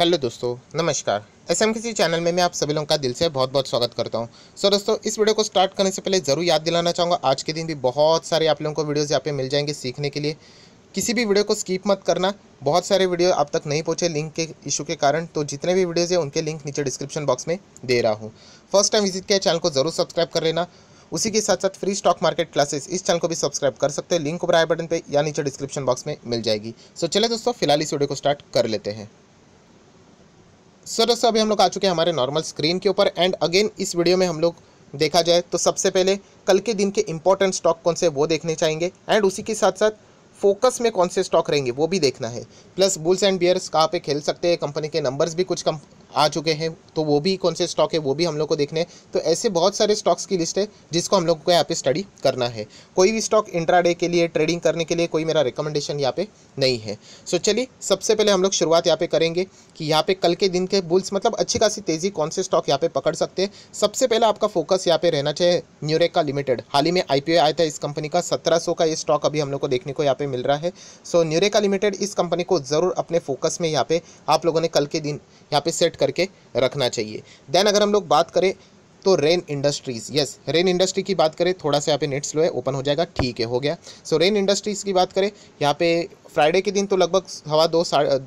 hello दोस्तों नमस्कार S M किसी चैनल में मैं आप सभी लोगों का दिल से बहुत बहुत स्वागत करता हूं सो so, दोस्तों इस वीडियो को स्टार्ट करने से पहले ज़रूर याद दिलाना चाहूँगा आज के दिन भी बहुत सारे आप लोगों को वीडियोज़ यहाँ पे मिल जाएंगे सीखने के लिए किसी भी वीडियो को स्कीप मत करना बहुत सारे वीडियो आप तक नहीं पहुँचे लिंक के इशू के कारण तो जितने भी वीडियोज़ हैं उनके लिंक नीचे डिस्क्रिप्शन बॉक्स में दे रहा हूँ फर्स्ट टाइम विजिट किया चैनल को ज़रूर सब्सक्राइब कर लेना उसी के साथ साथ फ्री स्टॉक मार्केट क्लासेस इस चैनल को भी सब्सक्राइब कर सकते हैं लिंक ऊपर आए बटन पे या नीचे डिस्क्रिप्शन बॉक्स में मिल जाएगी सो चले दोस्तों फिलहाल इस वीडियो को स्टार्ट कर लेते हैं सर दोस्तों अभी हम लोग आ चुके हैं हमारे नॉर्मल स्क्रीन के ऊपर एंड अगेन इस वीडियो में हम लोग देखा जाए तो सबसे पहले कल के दिन के इंपॉर्टेंट स्टॉक कौन से वो देखने चाहेंगे एंड उसी के साथ साथ फोकस में कौन से स्टॉक रहेंगे वो भी देखना है प्लस बुल्स एंड बियर्स कहाँ पे खेल सकते हैं कंपनी के नंबर्स भी कुछ कम आ चुके हैं तो वो भी कौन से स्टॉक है वो भी हम लोग को देखने तो ऐसे बहुत सारे स्टॉक्स की लिस्ट है जिसको हम लोग को यहाँ पे स्टडी करना है कोई भी स्टॉक इंट्राडे के लिए ट्रेडिंग करने के लिए कोई मेरा रिकमेंडेशन यहाँ पे नहीं है सो चलिए सबसे पहले हम लोग शुरुआत यहाँ पे करेंगे कि यहाँ पे कल के दिन के बुल्स मतलब अच्छी खासी तेज़ी कौन से स्टॉक यहाँ पे पकड़ सकते हैं सबसे पहले आपका फोकस यहाँ पे रहना चाहिए न्यूरेका लिमिटेड हाल ही में आई आया था इस कंपनी का सत्रह का ये स्टॉक अभी हम लोग को देखने को यहाँ पे मिल रहा है सो न्यूरेका लिमिटेड इस कंपनी को ज़रूर अपने फोकस में यहाँ पे आप लोगों ने कल के दिन यहाँ पे सेट कर करके रखना चाहिए देन अगर हम लोग बात करें तो Rain Industries yes Rain industry की बात करें थोड़ा सा यहाँ पे नेट स्लो है ओपन हो जाएगा ठीक है हो गया सो रेन इंडस्ट्रीज़ की बात करें यहाँ पे फ्राइडे के दिन तो लगभग हवा दो साढ़े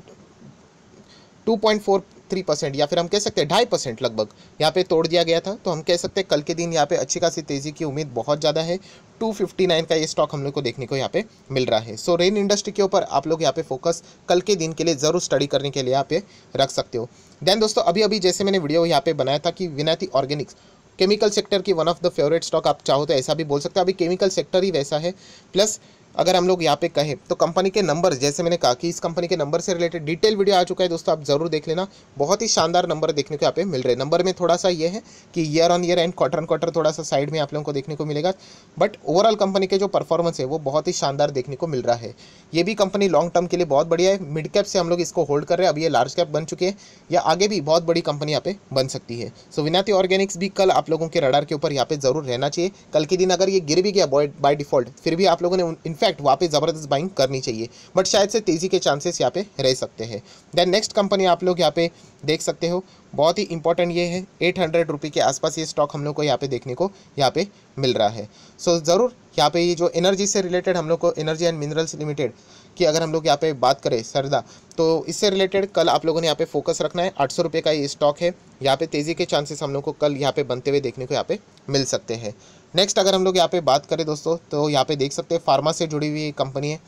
two point four three percent या फिर हम कह सकते हैं ढाई परसेंट लगभग यहाँ पे तोड़ दिया गया था तो हम कह सकते हैं कल के दिन यहाँ पे अच्छी खासी तेज़ी की उम्मीद बहुत ज़्यादा है 259 का ये स्टॉक हम लोग को देखने को यहाँ पे मिल रहा है सो रेन इंडस्ट्री के ऊपर आप लोग यहाँ पे फोकस कल के दिन के लिए ज़रूर स्टडी करने के लिए यहाँ पे रख सकते हो देन दोस्तों अभी अभी जैसे मैंने वीडियो यहाँ पे बनाया था कि विनाती ऑर्गेनिक्स केमिकल सेक्टर की one of the favourite stock आप चाहो तो ऐसा भी बोल सकते हो अभी केमिकल सेक्टर ही वैसा है प्लस अगर हम लोग यहाँ पे कहें तो कंपनी के नंबर जैसे मैंने कहा कि इस कंपनी के नंबर से रिलेटेड डिटेल वीडियो आ चुका है दोस्तों आप जरूर देख लेना बहुत ही शानदार नंबर देखने को यहाँ पे मिल रहे हैं नंबर में थोड़ा सा ये है कि year on year and quarter on quarter थोड़ा सा साइड में आप लोगों को देखने को मिलेगा बट ओवरऑल कंपनी के जो परफॉर्मेंस है वो बहुत ही शानदार देखने को मिल रहा है ये भी कंपनी लॉन्ग टर्म के लिए बहुत बढ़िया है मिड कैप से हम लोग इसको होल्ड कर रहे हैं अभी ये लार्ज कैप बन चुके हैं या आगे भी बहुत बड़ी कंपनी यहाँ पे बन सकती है सो विनाती ऑर्गेनिक्स भी कल आप लोगों के रडार के ऊपर यहाँ पे जरूर रहना चाहिए कल के दिन अगर ये गिर भी गया बाय डिफॉल्ट फिर भी आप लोगों ने इनफैक्ट वहाँ पे ज़बरदस्त बाइंग करनी चाहिए बट शायद से तेज़ी के चांसेस यहाँ पे रह सकते हैं देन नेक्स्ट कंपनी आप लोग यहाँ पे देख सकते हो बहुत ही इंपॉर्टेंट ये है एट हंड्रेड रुपी के आसपास ये स्टॉक हम लोग को यहाँ पे देखने को यहाँ पे मिल रहा है सो so, ज़रूर यहाँ पे ये जो एनर्जी से रिलेटेड हम लोग को एनर्जी एंड मिनरल्स लिमिटेड कि अगर हम लोग यहाँ पे बात करें सरदा तो इससे रिलेटेड कल आप लोगों ने यहाँ पे फोकस रखना है आठ सौ रुपये का ये स्टॉक है यहाँ पे तेज़ी के चांसेस हम लोग को कल यहाँ पे बनते हुए देखने को यहाँ पे मिल सकते हैं नेक्स्ट अगर हम लोग यहाँ पे बात करें दोस्तों तो यहाँ पे देख सकते हैं फार्मा से जुड़ी हुई कंपनी है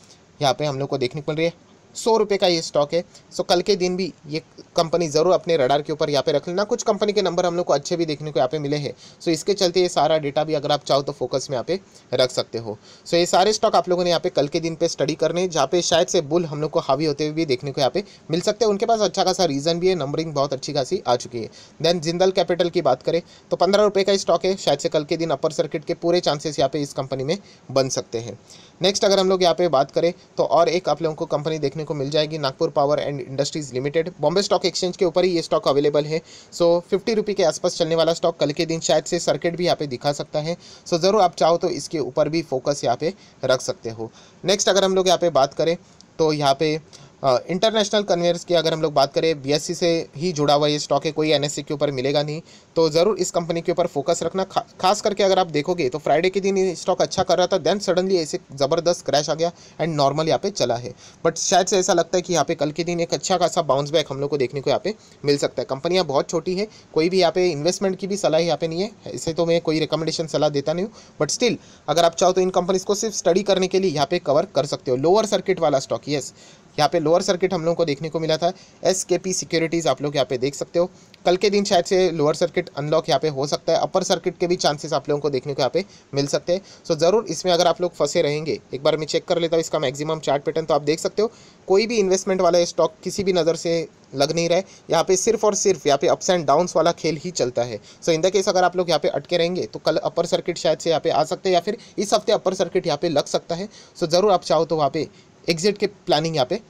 यहाँ पे हम लोग को देखने को मिल रही है सौ रुपये का ये स्टॉक है सो कल के दिन भी ये कंपनी ज़रूर अपने रडार के ऊपर यहाँ पे रख लेना कुछ कंपनी के नंबर हम लोग को अच्छे भी देखने को यहाँ पे मिले हैं सो इसके चलते ये सारा डेटा भी अगर आप चाहो तो फोकस में यहाँ पे रख सकते हो सो ये सारे स्टॉक आप लोगों ने यहाँ पे कल के दिन पे स्टडी करने जहाँ पे शायद से बुल हम लोग को हावी होते हुए भी देखने को यहाँ पे मिल सकते हैं उनके पास अच्छा खासा रीज़न भी है नंबरिंग बहुत अच्छी खासी आ चुकी है देन जिंदल कैपिटल की बात करें तो पंद्रह का स्टॉक है शायद से कल के दिन अपर सर्किट के पूरे चांसेस यहाँ पे इस कंपनी में बन सकते हैं नेक्स्ट अगर हम लोग यहाँ पे बात करें तो और एक आप लोगों को कंपनी देखने देखने को मिल जाएगी Nagpur Power and Industries Limited Bombay Stock Exchange के ऊपर ही ये स्टॉक अवेलेबल है सो फिफ्टी रुपी के आसपास चलने वाला स्टॉक कल के दिन शायद से सर्किट भी यहाँ पे दिखा सकता है सो ज़रूर आप चाहो तो इसके ऊपर भी फोकस यहाँ पे रख सकते हो नेक्स्ट अगर हम लोग यहाँ पे बात करें तो यहाँ पे इंटरनेशनल कन्वेयर्स की अगर हम लोग बात करें बीएससी से ही जुड़ा हुआ ये स्टॉक है कोई एनएससी के ऊपर मिलेगा नहीं तो ज़रूर इस कंपनी के ऊपर फोकस रखना खा, खास करके अगर आप देखोगे तो फ्राइडे के दिन ये स्टॉक अच्छा कर रहा था देन सडनली ऐसे ज़बरदस्त क्रैश आ गया एंड नॉर्मल यहाँ पे चला है बट शायद से ऐसा लगता है कि यहाँ पे कल के दिन एक अच्छा खासा बाउंस बैक हम लोग को देखने को यहाँ पे मिल सकता है कंपनियाँ बहुत छोटी है कोई भी यहाँ पे इन्वेस्टमेंट की भी सलाह यहाँ पे नहीं है ऐसे तो मैं कोई रिकमेंडेशन सलाह देता नहीं हूँ बट स्टिल अगर आप चाहो तो इन कंपनीज़ को सिर्फ स्टडी करने के लिए यहाँ पे कवर कर सकते हो लोअर सर्किट वाला स्टॉक येस यहाँ पे लोअर सर्किट हम लोगों को देखने को मिला था एस के पी सिक्योरिटीज़ आप लोग यहाँ पे देख सकते हो कल के दिन शायद से लोअर सर्किट अनलॉक यहाँ पे हो सकता है अपर सर्किट के भी चांसेस आप लोगों को देखने को यहाँ पे मिल सकते हैं सो ज़रूर इसमें अगर आप लोग फंसे रहेंगे एक बार मैं चेक कर लेता हूँ इसका मैक्सिमम चार्ट पैटर्न तो आप देख सकते हो कोई भी इन्वेस्टमेंट वाला स्टॉक किसी भी नज़र से लग नहीं रहा है यहाँ पे सिर्फ और सिर्फ यहाँ पे अप्स एंड डाउन्स वाला खेल ही चलता है सो इन द केस अगर आप लोग यहाँ पे अटके रहेंगे तो कल अपर सर्किट शायद से यहाँ पे आ सकते हैं या फिर इस हफ्ते अपर सर्किट यहाँ पे लग सकता है सो ज़रूर आप चाहो तो वहाँ पे एग्ज़िट के प्लानिंग यहाँ पे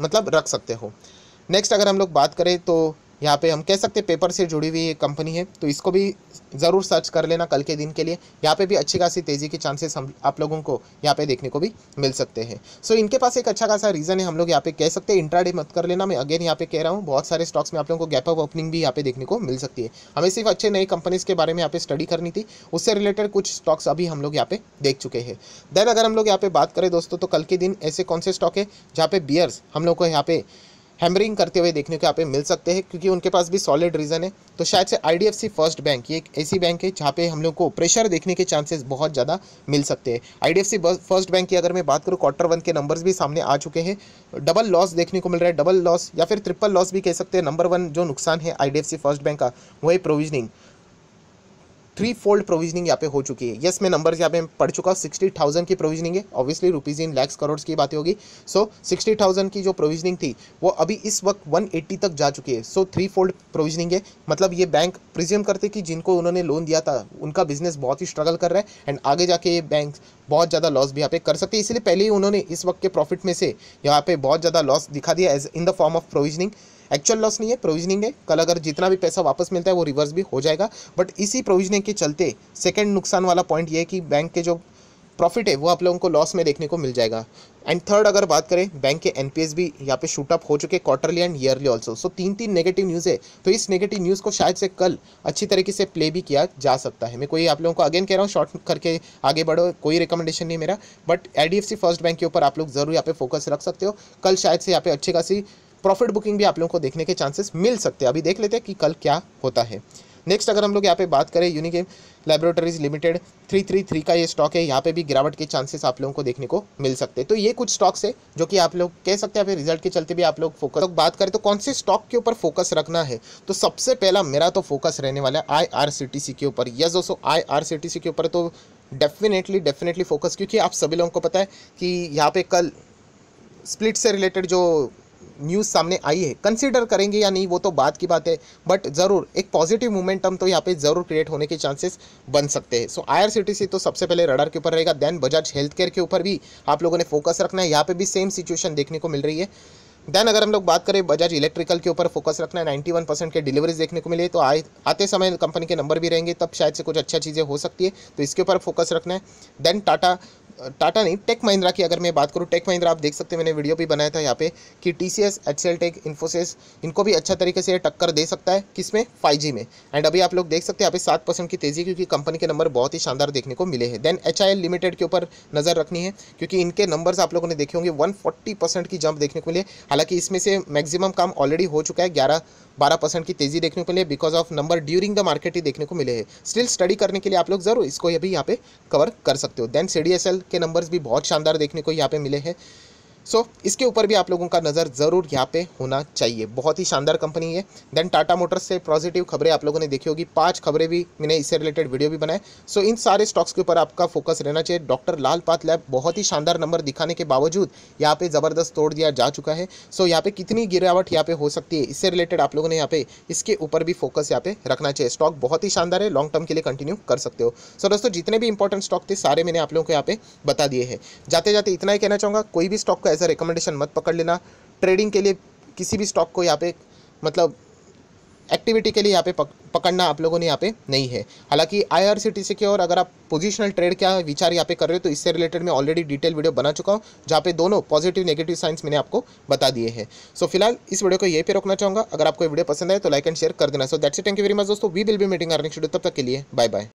मतलब रख सकते हो नेक्स्ट अगर हम लोग बात करें तो यहाँ पे हम कह सकते हैं पेपर से जुड़ी हुई एक कंपनी है तो इसको भी ज़रूर सर्च कर लेना कल के दिन के लिए यहाँ पे भी अच्छी खासी तेज़ी के चांसेस हम आप लोगों को यहाँ पे देखने को भी मिल सकते हैं सो so, इनके पास एक अच्छा खासा रीज़न है हम लोग यहाँ पे कह सकते हैं इंट्राडे मत कर लेना मैं अगेन यहाँ पे कह रहा हूँ बहुत सारे स्टॉक्स में आप लोगों को गैप ऑफ ओपनिंग भी यहाँ पे देखने को मिल सकती है हमें सिर्फ अच्छे नई कंपनीज़ के बारे में यहाँ पे स्टडी करनी थी उससे रिलेटेड कुछ स्टॉक्स अभी हम लोग यहाँ पे देख चुके हैं देन अगर हम लोग यहाँ पे बात करें दोस्तों तो कल के दिन ऐसे कौन से स्टॉक है जहाँ पे बियर्स हम लोग को यहाँ पे हैमरिंग करते हुए देखने को यहाँ पे मिल सकते हैं क्योंकि उनके पास भी सॉलिड रीज़न है तो शायद से आई फर्स्ट बैंक ये एक ऐसी बैंक है जहाँ पे हम लोग को प्रेशर देखने के चांसेस बहुत ज़्यादा मिल सकते हैं आई फर्स्ट बैंक की अगर मैं बात करूँ क्वार्टर वन के नंबर्स भी सामने आ चुके हैं डबल लॉस देखने को मिल रहा है डबल लॉस या फिर ट्रिपल लॉस भी कह सकते हैं नंबर वन जो नुकसान है आई फर्स्ट बैंक का वो है प्रोविजनिंग थ्री फोल्ड प्रोविजनिंग यहाँ पे हो चुकी है yes, मैं नंबर यहाँ पे पढ़ चुका हूँ सिक्सटी थाउजेंड की प्रोविजनिंग है obviously rupees in lakhs crore की बात होगी सो सिक्सटी थाउजेंड की जो प्रोविजनिंग थी वो अभी इस वक्त वन एट्टी तक जा चुकी है सो थ्री फोल्ड प्रोविजनिंग है मतलब ये बैंक प्रिज्यूम करते कि जिनको उन्होंने लोन दिया था उनका बिजनेस बहुत ही स्ट्रगल कर रहा है एंड आगे जाके ये बैंक बहुत ज़्यादा लॉस भी यहाँ पे कर सकते हैं इसलिए पहले ही उन्होंने इस वक्त के प्रॉफिट में से यहाँ पे बहुत ज़्यादा लॉस दिखा दिया as in the form of provisioning actual loss नहीं है प्रोविजनिंग है कल अगर जितना भी पैसा वापस मिलता है वो रिवर्स भी हो जाएगा बट इसी प्रोविजनिंग के चलते सेकेंड नुकसान वाला पॉइंट ये है कि बैंक के जो प्रॉफिट है वो आप लोगों को लॉस में देखने को मिल जाएगा एंड थर्ड अगर बात करें बैंक के एनपीएस भी यहाँ पे शूट अप हो चुके quarterly and yearly also so तीन तीन नेगेटिव न्यूज़ है तो इस नेगेटिव न्यूज़ को शायद से कल अच्छी तरीके से प्ले भी किया जा सकता है मैं कोई आप लोगों को अगेन कह रहा हूँ शॉर्ट करके आगे बढ़ो कोई रिकमेंडेशन नहीं मेरा बट आई फर्स्ट बैंक के ऊपर आप लोग जरूर यहाँ पे फोकस रख सकते हो कल शायद से यहाँ पे अच्छी खासी प्रॉफिट बुकिंग भी आप लोगों को देखने के चांसेस मिल सकते हैं अभी देख लेते हैं कि कल क्या होता है नेक्स्ट अगर हम लोग यहाँ पे बात करें Unichem Laboratories Limited three three three का ये स्टॉक है यहाँ पे भी गिरावट के चांसेस आप लोगों को देखने को मिल सकते हैं तो ये कुछ स्टॉक्स है जो कि आप लोग कह सकते हैं रिजल्ट के चलते भी आप लोग फोकस तो बात करें तो कौन से स्टॉक के ऊपर फोकस रखना है तो सबसे पहला मेरा तो फोकस रहने वाला है I R C T C के ऊपर यस दोस्तों I R C T C के ऊपर तो डेफिनेटली डेफिनेटली फोकस क्योंकि आप सभी लोगों को पता है कि यहाँ पे कल स्प्लिट से रिलेटेड जो न्यूज़ सामने आई है कंसिडर करेंगे या नहीं वो तो बात की बात है बट ज़रूर एक पॉजिटिव मोमेंटम तो यहाँ पे ज़रूर क्रिएट होने के चांसेस बन सकते हैं सो आई तो सबसे पहले रडार के ऊपर रहेगा देन बजाज हेल्थ केयर के ऊपर भी आप लोगों ने फोकस रखना है यहाँ पर भी सेम सिचुएशन देखने को मिल रही है देन अगर हम लोग बात करें बजाज इलेक्ट्रिकल के ऊपर फोकस रखना है नाइन्टी वन परसेंट के डिलीवरीज देखने को मिले तो आए आते समय कंपनी के नंबर भी रहेंगे तब शायद से कुछ अच्छा चीज़ें हो सकती है तो इसके ऊपर फोकस रखना है देन टाटा टाटा नहीं टेक महिंद्रा की अगर मैं बात करूँ टेक महिंद्रा आप देख सकते हैं मैंने वीडियो भी बनाया था यहाँ पे कि T C S H L tech Infosys इनको भी अच्छा तरीके से टक्कर दे सकता है किस में फाइव जी में एंड अभी आप लोग देख सकते हैं यहाँ पे सात परसेंट की तेज़ी क्योंकि कंपनी के नंबर बहुत ही शानदार देखने को मिले हैं then H I L limited के ऊपर नज़र रखनी है क्योंकि इनके नंबर्स आप लोगों ने देखे होंगे वन फोर्टी परसेंट की जंप देखने को मिले हालांकि इसमें से मैक्सिमम काम ऑलरेडी हो चुका है ग्यारह बारह परसेंट की तेजी देखने को मिले because of number during the market ही देखने को मिले हैं स्टिल स्टडी करने के लिए आप लोग जरूर इसको अभी यहाँ पे कवर कर सकते हो देन सी के नंबर्स भी बहुत शानदार देखने को यहाँ पे मिले हैं सो इसके ऊपर भी आप लोगों का नज़र ज़रूर यहाँ पे होना चाहिए बहुत ही शानदार कंपनी है देन टाटा मोटर्स से पॉजिटिव खबरें आप लोगों ने देखी होगी पाँच खबरें भी मैंने इससे रिलेटेड वीडियो भी बनाए सो इन सारे स्टॉक्स के ऊपर आपका फोकस रहना चाहिए डॉक्टर लाल पात लैब बहुत ही शानदार नंबर दिखाने के बावजूद यहाँ पे ज़बरदस्त तोड़ दिया जा चुका है सो यहाँ पे कितनी गिरावट यहाँ पे हो सकती है इससे रिलेटेड आप लोगों ने यहाँ पे इसके ऊपर भी फोकस यहाँ पे रखना चाहिए स्टॉक बहुत ही शानदार है लॉन्ग टर्म के लिए कंटिन्यू कर सकते हो सो so, दोस्तों जितने भी इंपॉर्टेंट स्टॉक थे सारे मैंने आप लोगों को यहाँ पे बता दिए हैं जाते जाते इतना ही कहना चाहूँगा कोई भी स्टॉक का एज अ रिकमेंडेशन मत पकड़ लेना ट्रेडिंग के लिए किसी भी स्टॉक को यहाँ पे मतलब एक्टिविटी के लिए यहाँ पे पकड़ना आप लोगों ने यहाँ पे नहीं है हालांकि आई आर सी की और अगर आप पोजिशनल ट्रेड क्या विचार यहाँ पे कर रहे हो तो इससे रिलेटेड मैं ऑलरेडी डिटेल वीडियो बना चुका हूँ जहाँ पे दोनों पॉजिटिव नेगेटिव साइंस मैंने आपको बता दिए हैं सो so, फिलहाल इस वीडियो को ये पे रोकना चाहूँगा अगर आपको वीडियो पसंद आए तो लाइक एंड शेयर कर देना so that's thank you very much दोस्तों we will be meeting next video तब तक के लिए बाय बाय